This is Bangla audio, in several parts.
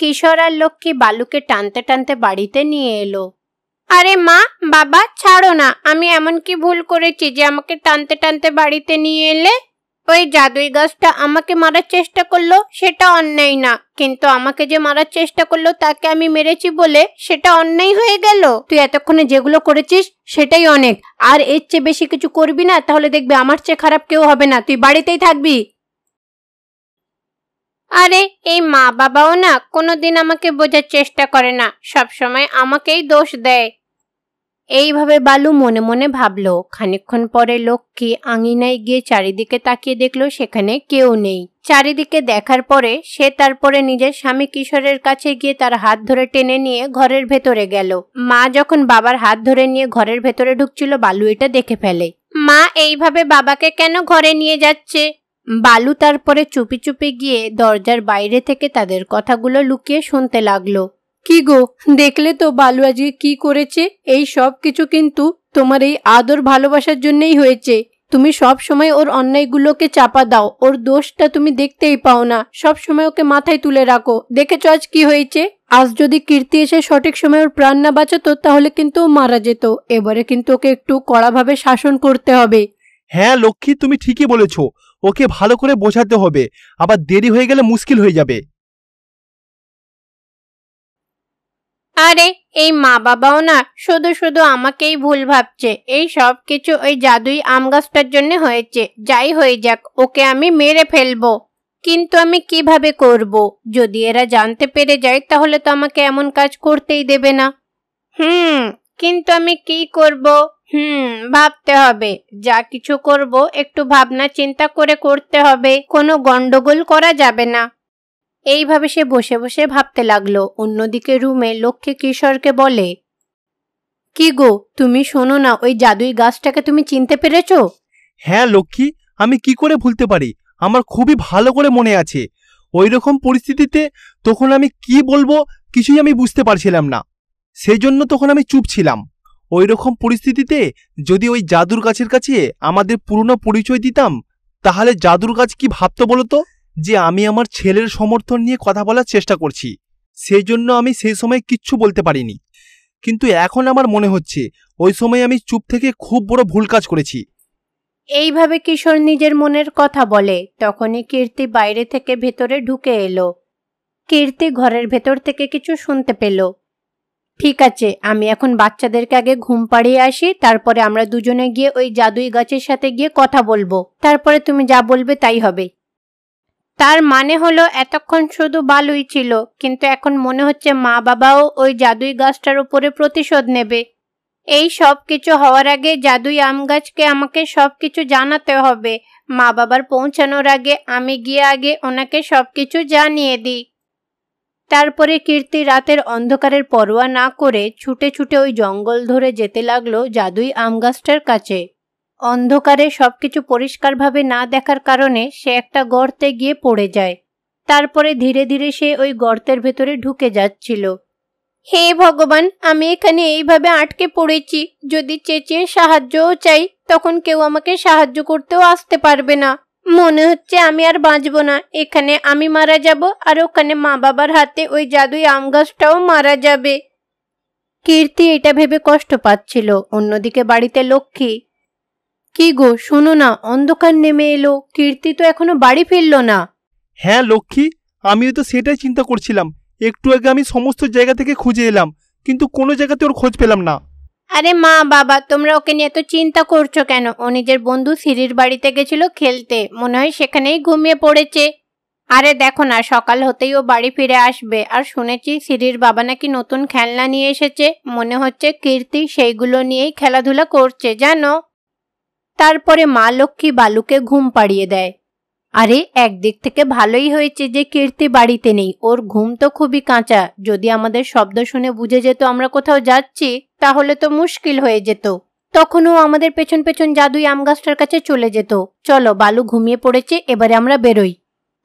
কিশোর আর লক্ষ্মী বালুকে টানতে টানতে বাড়িতে নিয়ে এলো আরে মা বাবা ছাড়ো না আমি এমন কি ভুল করেছি যে আমাকে টানতে টানতে বাড়িতে নিয়ে এলে ওই জাদুই গাছটা আমাকে মারার চেষ্টা করলো সেটা অন্যায় না কিন্তু আমাকে যে মারার চেষ্টা করলো তাকে আমি মেরেছি বলে সেটা অন্যায় হয়ে গেল তুই এতক্ষণে যেগুলো করেছিস সেটাই অনেক আর এর চেয়ে বেশি কিছু করবি না তাহলে দেখবি আমার চেয়ে খারাপ কেউ হবে না তুই বাড়িতেই থাকবি আরে এই মা বাবাও না কোনোদিন আমাকে বোঝার চেষ্টা করে না সবসময় আমাকেই দোষ দেয় এইভাবে বালু মনে মনে ভাবল খানিক্ষণ পরে লক্ষ্মী আঙিনায় গিয়ে চারিদিকে তাকিয়ে দেখল সেখানে কেউ নেই চারিদিকে দেখার পরে সে তারপরে নিজের স্বামী কিশোরের কাছে গিয়ে তার হাত ধরে টেনে নিয়ে ঘরের ভেতরে গেল মা যখন বাবার হাত ধরে নিয়ে ঘরের ভেতরে ঢুকছিল বালু এটা দেখে ফেলে মা এইভাবে বাবাকে কেন ঘরে নিয়ে যাচ্ছে বালু তারপরে চুপি চুপি গিয়ে দরজার বাইরে থেকে তাদের কথাগুলো লুকিয়ে শুনতে লাগলো কি গো দেখলে তো বালু আজকে কি করেছে এই সব কিছু কিন্তু তোমার এই আদর ভালোবাসার জন্যই হয়েছে তুমি সব সময় ওর অন্যায়গুলোকে চাপা দাও ওর দোষটা তুমি দেখতেই পাও না সব সময় ওকে মাথায় তুলে রাখো দেখেছ আজ কি হয়েছে আজ যদি কীর্তি এসে সঠিক সময় ওর প্রাণ না বাঁচাতো তাহলে কিন্তু ও মারা যেত এবারে কিন্তু ওকে একটু কড়াভাবে শাসন করতে হবে হ্যাঁ লক্ষ্মী তুমি ঠিকই বলেছো ওকে ভালো করে বোঝাতে হবে আবার দেরি হয়ে গেলে মুশকিল হয়ে যাবে আরে এই মা বাবাও না শুধু শুধু আমাকেই ভুল ভাবছে এই সব কিছু ওই জাদুই আম গাছটার জন্য হয়েছে যাই হয়ে যাক ওকে আমি মেরে ফেলবো কিন্তু আমি কিভাবে করব যদি এরা জানতে পেরে যায় তাহলে তো আমাকে এমন কাজ করতেই দেবে না হুম কিন্তু আমি কি করব হুম ভাবতে হবে যা কিছু করব একটু ভাবনা চিন্তা করে করতে হবে কোনো গন্ডগোল করা যাবে না এইভাবে সে বসে বসে ভাবতে লাগলো অন্যদিকে রুমে লক্ষ্মী কিশোরকে বলে কি গো তুমি শোনো না ওই জাদুই গাছটাকে তুমি চিনতে পেরেছ হ্যাঁ লক্ষ্মী আমি কি করে ভুলতে পারি আমার খুবই ভালো করে মনে আছে ওই রকম পরিস্থিতিতে তখন আমি কি বলবো কিছুই আমি বুঝতে পারছিলাম না সেই জন্য তখন আমি চুপ ছিলাম ওই রকম পরিস্থিতিতে যদি ওই জাদুর গাছের কাছে আমাদের পুরনো পরিচয় দিতাম তাহলে জাদুর গাছ কি ভাবতো বলতো যে আমি আমার ছেলের সমর্থন নিয়ে কথা বলার চেষ্টা করছি সেই জন্য আমি সেই সময় কিচ্ছু বলতে পারিনি কিন্তু এখন আমার মনে হচ্ছে ওই সময় আমি চুপ থেকে খুব বড় ভুল কাজ করেছি এইভাবে কিশোর নিজের মনের কথা বলে তখনই কীর্তি বাইরে থেকে ভেতরে ঢুকে এলো কীর্তি ঘরের ভেতর থেকে কিছু শুনতে পেল ঠিক আছে আমি এখন বাচ্চাদেরকে আগে ঘুম পাড়িয়ে আসি তারপরে আমরা দুজনে গিয়ে ওই জাদুই গাছের সাথে গিয়ে কথা বলবো তারপরে তুমি যা বলবে তাই হবে তার মানে হলো এতক্ষণ শুধু বালুই ছিল কিন্তু এখন মনে হচ্ছে মা বাবাও ওই জাদুই গাছটার উপরে প্রতিশোধ নেবে এই সব কিছু হওয়ার আগে জাদুই আম গাছকে আমাকে সব কিছু জানাতে হবে মা বাবার পৌঁছানোর আগে আমি গিয়ে আগে ওনাকে সব কিছু জানিয়ে দিই তারপরে কীর্তি রাতের অন্ধকারের পরোয়া না করে ছুটে ছুটে ওই জঙ্গল ধরে যেতে লাগলো জাদুই আমগাছটার কাছে অন্ধকারে সব কিছু পরিষ্কারভাবে না দেখার কারণে সে একটা গর্তে গিয়ে পড়ে যায় তারপরে ধীরে ধীরে সে ওই গর্তের ভেতরে ঢুকে যাচ্ছিল হে ভগবান আমি এখানে এইভাবে আটকে পড়েছি যদি চেঁচিয়ে সাহায্যও চাই তখন কেউ আমাকে সাহায্য করতেও আসতে পারবে না মনে হচ্ছে আমি আর বাঁচব না এখানে আমি মারা যাব আর ওখানে মা বাবার হাতে ওই জাদুই আম গাছটাও মারা যাবে কীর্তি এটা ভেবে কষ্ট পাচ্ছিল অন্যদিকে বাড়িতে লক্ষ্মী কি গো শোনো না অন্ধকার নেমে এলো কীর্তি তো এখনো বাড়ি ফিরল না হ্যাঁ লক্ষ্মী আমিও তো সেটাই চিন্তা করছিলাম একটু আগে আমি সমস্ত জায়গা থেকে খুঁজে এলাম কিন্তু কোনো জায়গাতে ওর খোঁজ পেলাম না আরে মা বাবা তোমরা ওকে নিয়ে এত চিন্তা করছো কেন ও নিজের বন্ধু সিরির বাড়িতে গেছিল খেলতে মনে হয় সেখানেই ঘুমিয়ে পড়েছে আরে দেখো না সকাল হতেই ও বাড়ি ফিরে আসবে আর শুনেছি সিরির বাবা নাকি নতুন খেলনা নিয়ে এসেছে মনে হচ্ছে কীর্তি সেইগুলো নিয়েই খেলাধুলা করছে জানো তারপরে মা লক্ষ্মী বালুকে ঘুম পাড়িয়ে দেয় আরে একদিক থেকে ভালোই হয়েছে যে কীর্তি বাড়িতে নেই ওর ঘুম তো খুবই কাঁচা যদি আমাদের শব্দ শুনে বুঝে যেত আমরা কোথাও যাচ্ছি তাহলে তো মুশকিল হয়ে যেত তখনও আমাদের পেছন পেছন জাদুই আম গাছটার কাছে চলে যেত চলো বালু ঘুমিয়ে পড়েছে এবারে আমরা বেরোই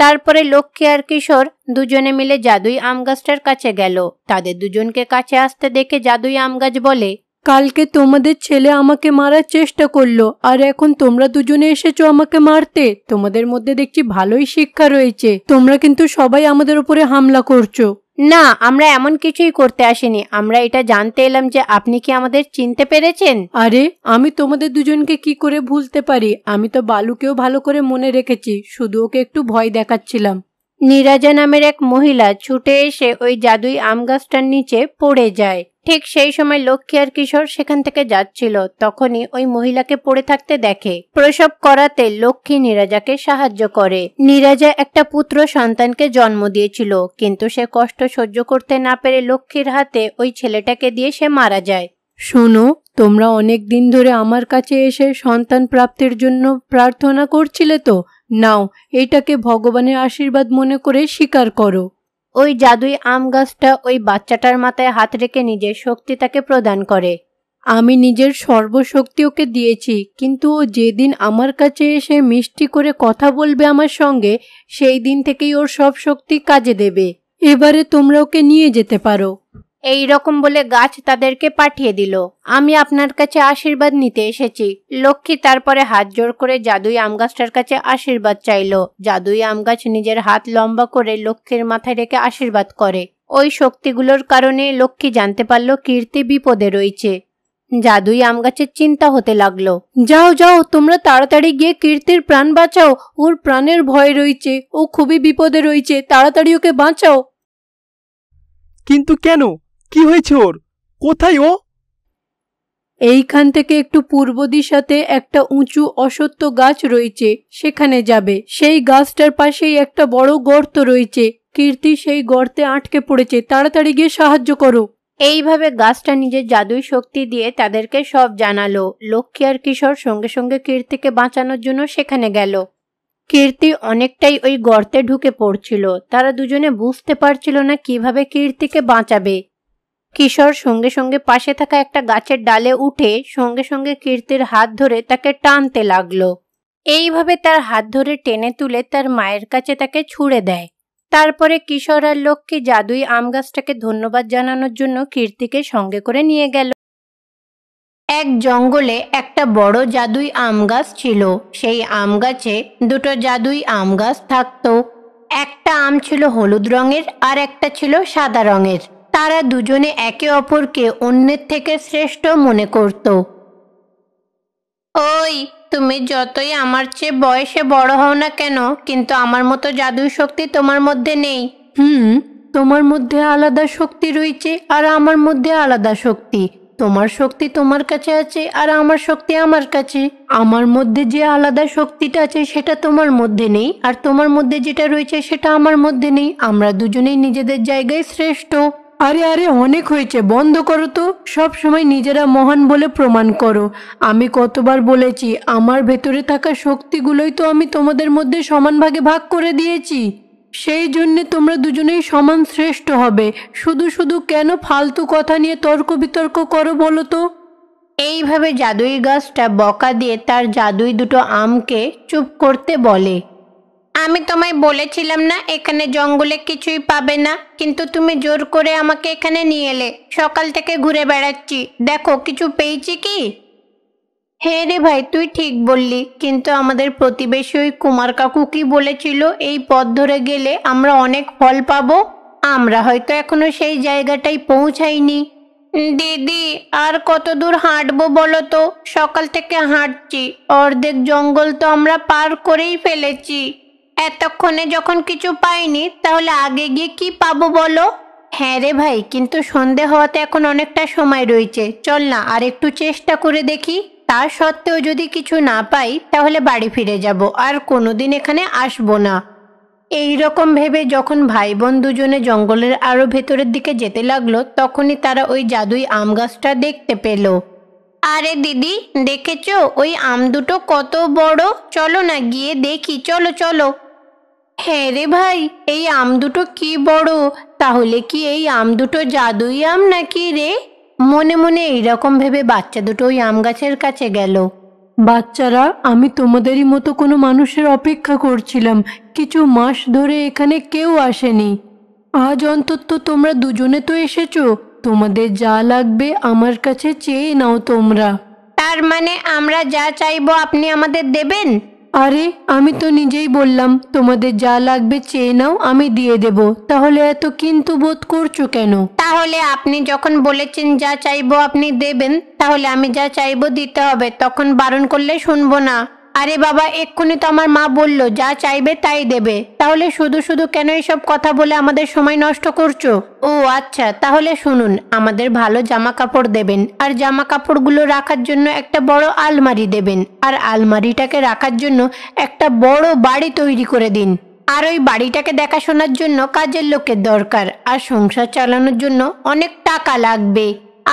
তারপরে লক্ষ্মী আর কিশোর দুজনে মিলে জাদুই আম গাছটার কাছে গেল তাদের দুজনকে কাছে আসতে দেখে জাদুই আম গাছ বলে কালকে তোমাদের ছেলে আমাকে মারার চেষ্টা করলো আর এখন তোমরা দুজনে এসেছো আমাকে মারতে তোমাদের মধ্যে দেখছি ভালোই শিক্ষা রয়েছে তোমরা কিন্তু সবাই আমাদের উপরে হামলা করছো না আমরা এমন কিছুই করতে আসিনি আমরা এটা জানতে এলাম যে আপনি কি আমাদের চিনতে পেরেছেন আরে আমি তোমাদের দুজনকে কি করে ভুলতে পারি আমি তো বালুকেও ভালো করে মনে রেখেছি শুধু ওকে একটু ভয় দেখাচ্ছিলাম নীরাজা নামের এক মহিলা ছুটে এসে ওই জাদুই আম গাছটার নিচে পড়ে যায় ঠিক সেই সময় লক্ষ্মী আর কিশোর সেখান থেকে যাচ্ছিল তখনই ওই মহিলাকে পড়ে থাকতে দেখে প্রসব করাতে লক্ষ্মী নীরাজাকে সাহায্য করে নীরাজা একটা পুত্র সন্তানকে জন্ম দিয়েছিল কিন্তু সে কষ্ট সহ্য করতে না পেরে লক্ষ্মীর হাতে ওই ছেলেটাকে দিয়ে সে মারা যায় শোনো তোমরা অনেক দিন ধরে আমার কাছে এসে সন্তান প্রাপ্তির জন্য প্রার্থনা করছিলে তো নাও এটাকে ভগবানের আশীর্বাদ মনে করে স্বীকার করো ওই জাদুই আম গাছটা ওই বাচ্চাটার মাথায় হাত রেখে নিজের শক্তি তাকে প্রদান করে আমি নিজের সর্বশক্তি ওকে দিয়েছি কিন্তু ও যেদিন আমার কাছে এসে মিষ্টি করে কথা বলবে আমার সঙ্গে সেই দিন থেকেই ওর সব শক্তি কাজে দেবে এবারে তোমরা ওকে নিয়ে যেতে পারো এই রকম বলে গাছ তাদেরকে পাঠিয়ে দিল আমি আপনার কাছে আশীর্বাদ নিতে এসেছি লক্ষ্মী তারপরে হাত জোর করে জাদুই আম গাছটার কাছে আশীর্বাদ চাইল জাদুই আম গাছ নিজের হাত লম্বা করে লক্ষ্মীর মাথায় রেখে আশীর্বাদ করে ওই শক্তিগুলোর কারণে লক্ষ্মী জানতে পারলো কীর্তি বিপদে রয়েছে জাদুই আম গাছের চিন্তা হতে লাগলো যাও যাও তোমরা তাড়াতাড়ি গিয়ে কীর্তির প্রাণ বাঁচাও ওর প্রাণের ভয় রয়েছে ও খুবই বিপদে রয়েছে তাড়াতাড়ি ওকে বাঁচাও কিন্তু কেন কি হয়েছে ওর কোথায় ও এইখান থেকে একটু পূর্ব দিশাতে একটা উঁচু অসত্য গাছ রয়েছে সেখানে যাবে সেই গাছটার পাশেই একটা বড় গর্ত রয়েছে কীর্তি সেই গর্তে আটকে পড়েছে তাড়াতাড়ি গিয়ে সাহায্য করো এইভাবে গাছটা নিজের জাদুই শক্তি দিয়ে তাদেরকে সব জানালো লক্ষ্মী আর কিশোর সঙ্গে সঙ্গে কীর্তিকে বাঁচানোর জন্য সেখানে গেল কীর্তি অনেকটাই ওই গর্তে ঢুকে পড়ছিল তারা দুজনে বুঝতে পারছিল না কিভাবে কীর্তিকে বাঁচাবে কিশোর সঙ্গে সঙ্গে পাশে থাকা একটা গাছের ডালে উঠে সঙ্গে সঙ্গে কীর্তির হাত ধরে তাকে টানতে লাগলো এইভাবে তার হাত ধরে টেনে তুলে তার মায়ের কাছে তাকে ছুঁড়ে দেয় তারপরে কিশোর আর লক্ষ্মী জাদুই আম গাছটাকে ধন্যবাদ জানানোর জন্য কীর্তিকে সঙ্গে করে নিয়ে গেল এক জঙ্গলে একটা বড় জাদুই আম গাছ ছিল সেই আম গাছে দুটো জাদুই আম গাছ থাকত একটা আম ছিল হলুদ রঙের আর একটা ছিল সাদা রঙের তারা দুজনে একে অপরকে অন্যের থেকে শ্রেষ্ঠ মনে করত ওই তুমি যতই আমার চেয়ে বয়সে বড় হও না কেন কিন্তু আমার মতো জাদু শক্তি তোমার মধ্যে নেই হুম তোমার মধ্যে আলাদা শক্তি রয়েছে আর আমার মধ্যে আলাদা শক্তি তোমার শক্তি তোমার কাছে আছে আর আমার শক্তি আমার কাছে আমার মধ্যে যে আলাদা শক্তিটা আছে সেটা তোমার মধ্যে নেই আর তোমার মধ্যে যেটা রয়েছে সেটা আমার মধ্যে নেই আমরা দুজনেই নিজেদের জায়গায় শ্রেষ্ঠ আরে আরে অনেক হয়েছে বন্ধ করো তো সব সময় নিজেরা মহান বলে প্রমাণ করো আমি কতবার বলেছি আমার ভেতরে থাকা শক্তিগুলোই তো আমি তোমাদের মধ্যে সমান ভাগে ভাগ করে দিয়েছি সেই জন্যে তোমরা দুজনেই সমান শ্রেষ্ঠ হবে শুধু শুধু কেন ফালতু কথা নিয়ে তর্ক বিতর্ক করো বলো তো এইভাবে জাদুই গাছটা বকা দিয়ে তার জাদুই দুটো আমকে চুপ করতে বলে আমি তোমায় বলেছিলাম না এখানে জঙ্গলে কিছুই পাবে না কিন্তু তুমি জোর করে আমাকে এখানে নিয়ে এলে সকাল থেকে ঘুরে বেড়াচ্ছি দেখো কিছু পেয়েছি কি হ্যাঁ রে ভাই তুই ঠিক বললি কিন্তু আমাদের প্রতিবেশী ওই কুমার কাকু কি বলেছিল এই পথ ধরে গেলে আমরা অনেক ফল পাবো আমরা হয়তো এখনো সেই জায়গাটাই পৌঁছাইনি দিদি আর কত দূর হাঁটবো বলো তো সকাল থেকে হাঁটছি অর্ধেক জঙ্গল তো আমরা পার করেই ফেলেছি এতক্ষণে যখন কিছু পাইনি তাহলে আগে গিয়ে কি পাবো বলো হ্যাঁ রে ভাই কিন্তু সন্ধে হওয়াতে এখন অনেকটা সময় রয়েছে চল না আর একটু চেষ্টা করে দেখি তা সত্ত্বেও যদি কিছু না পাই তাহলে বাড়ি ফিরে যাব আর কোনোদিন এখানে আসবো না এই রকম ভেবে যখন ভাই বোন দুজনে জঙ্গলের আরও ভেতরের দিকে যেতে লাগলো তখনই তারা ওই জাদুই আম গাছটা দেখতে পেল আরে দিদি দেখেছো ওই আম দুটো কত বড় চলো না গিয়ে দেখি চলো চলো হ্যাঁ রে ভাই এই আম দুটো কি বড় তাহলে কি এই আম দুটো জাদুই আম নাকি রে মনে মনে এইরকম ভেবে বাচ্চা দুটো ওই আম গাছের কাছে গেল বাচ্চারা আমি তোমাদেরই মতো কোনো মানুষের অপেক্ষা করছিলাম কিছু মাস ধরে এখানে কেউ আসেনি আজ অন্তত তোমরা দুজনে তো এসেছো তোমাদের যা লাগবে আমার কাছে চেয়ে নাও তোমরা তার মানে আমরা যা চাইবো আপনি আমাদের দেবেন আরে আমি তো নিজেই বললাম তোমাদের যা লাগবে চেয়ে নাও আমি দিয়ে দেব তাহলে এত কিন্তু বোধ করছো কেন তাহলে আপনি যখন বলেছেন যা চাইবো আপনি দেবেন তাহলে আমি যা চাইবো দিতে হবে তখন বারণ করলে শুনবো না আরে বাবা এক্ষুনি তো আমার মা বলল যা চাইবে তাই দেবে তাহলে শুধু শুধু কেন এসব কথা বলে আমাদের সময় নষ্ট করছো ও আচ্ছা তাহলে শুনুন আমাদের ভালো জামা কাপড় দেবেন আর জামা কাপড়গুলো রাখার জন্য একটা বড় আলমারি দেবেন আর আলমারিটাকে রাখার জন্য একটা বড় বাড়ি তৈরি করে দিন আর ওই বাড়িটাকে দেখাশোনার জন্য কাজের লোকের দরকার আর সংসার চালানোর জন্য অনেক টাকা লাগবে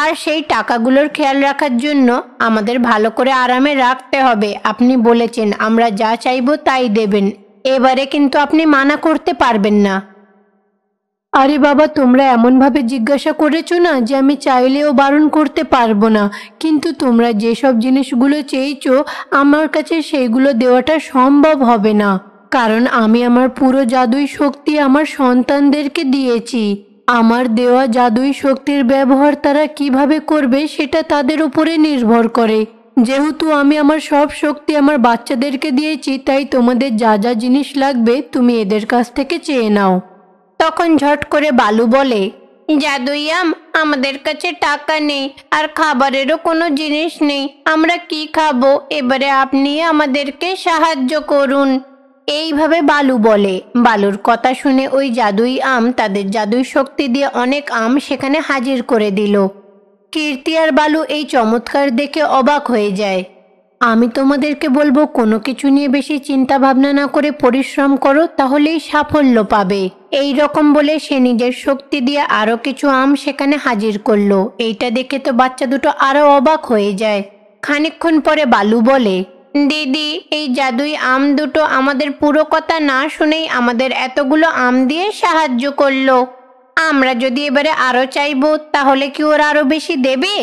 আর সেই টাকাগুলোর খেয়াল রাখার জন্য আমাদের ভালো করে আরামে রাখতে হবে আপনি বলেছেন আমরা যা চাইব তাই দেবেন এবারে কিন্তু আপনি মানা করতে পারবেন না আরে বাবা তোমরা এমনভাবে জিজ্ঞাসা করেছ না যে আমি চাইলেও বারণ করতে পারবো না কিন্তু তোমরা যেসব জিনিসগুলো চেয়েছো আমার কাছে সেইগুলো দেওয়াটা সম্ভব হবে না কারণ আমি আমার পুরো জাদুই শক্তি আমার সন্তানদেরকে দিয়েছি আমার দেওয়া জাদুই শক্তির ব্যবহার তারা কিভাবে করবে সেটা তাদের উপরে নির্ভর করে যেহেতু আমি আমার সব শক্তি আমার বাচ্চাদেরকে দিয়েছি তাই তোমাদের যা যা জিনিস লাগবে তুমি এদের কাছ থেকে চেয়ে নাও তখন ঝট করে বালু বলে জাদুইয়াম আমাদের কাছে টাকা নেই আর খাবারেরও কোনো জিনিস নেই আমরা কি খাবো এবারে আপনি আমাদেরকে সাহায্য করুন এইভাবে বালু বলে বালুর কথা শুনে ওই জাদুই আম তাদের জাদুই শক্তি দিয়ে অনেক আম সেখানে হাজির করে দিল কীর্তি আর বালু এই চমৎকার দেখে অবাক হয়ে যায় আমি তোমাদেরকে বলবো কোনো কিছু নিয়ে বেশি চিন্তা ভাবনা না করে পরিশ্রম করো তাহলেই সাফল্য পাবে এই রকম বলে সে নিজের শক্তি দিয়ে আরও কিছু আম সেখানে হাজির করলো এইটা দেখে তো বাচ্চা দুটো আরও অবাক হয়ে যায় খানিক্ষণ পরে বালু বলে দিদি এই জাদুই আম দুটো আমাদের পুরো কথা না শুনেই আমাদের এতগুলো আম দিয়ে সাহায্য করলো আমরা যদি এবারে আরও চাইব তাহলে কি ওরা আরও বেশি দেবে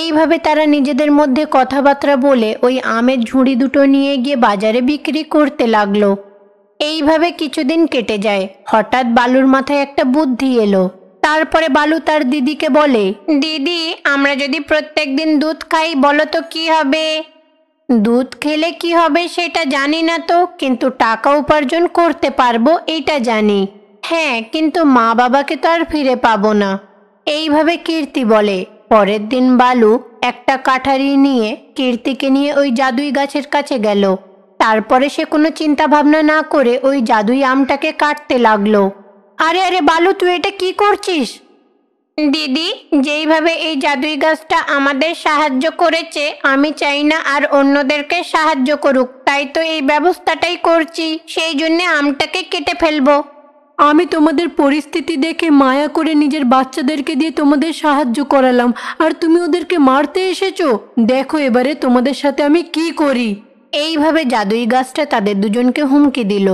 এইভাবে তারা নিজেদের মধ্যে কথাবার্তা বলে ওই আমের ঝুড়ি দুটো নিয়ে গিয়ে বাজারে বিক্রি করতে লাগলো এইভাবে কিছুদিন কেটে যায় হঠাৎ বালুর মাথায় একটা বুদ্ধি এলো তারপরে বালু তার দিদিকে বলে দিদি আমরা যদি প্রত্যেক দিন দুধ খাই বলো তো কি হবে দুধ খেলে কি হবে সেটা জানি না তো কিন্তু টাকা উপার্জন করতে পারবো এটা জানি হ্যাঁ কিন্তু মা বাবাকে তো আর ফিরে পাবো না এইভাবে কীর্তি বলে পরের দিন বালু একটা কাঠারি নিয়ে কীর্তিকে নিয়ে ওই জাদুই গাছের কাছে গেল তারপরে সে কোনো চিন্তা ভাবনা না করে ওই জাদুই আমটাকে কাটতে লাগলো আরে আরে বালু তুই এটা কি করছিস দিদি যেইভাবে এই জাদুই গাছটা আমাদের সাহায্য করেছে আমি চাই না আর অন্যদেরকে সাহায্য করুক তাই তো এই ব্যবস্থাটাই করছি সেই জন্য আমটাকে কেটে ফেলবো আমি তোমাদের পরিস্থিতি দেখে মায়া করে নিজের বাচ্চাদেরকে দিয়ে তোমাদের সাহায্য করালাম আর তুমি ওদেরকে মারতে এসেছো দেখো এবারে তোমাদের সাথে আমি কি করি এইভাবে জাদুই গাছটা তাদের দুজনকে হুমকি দিল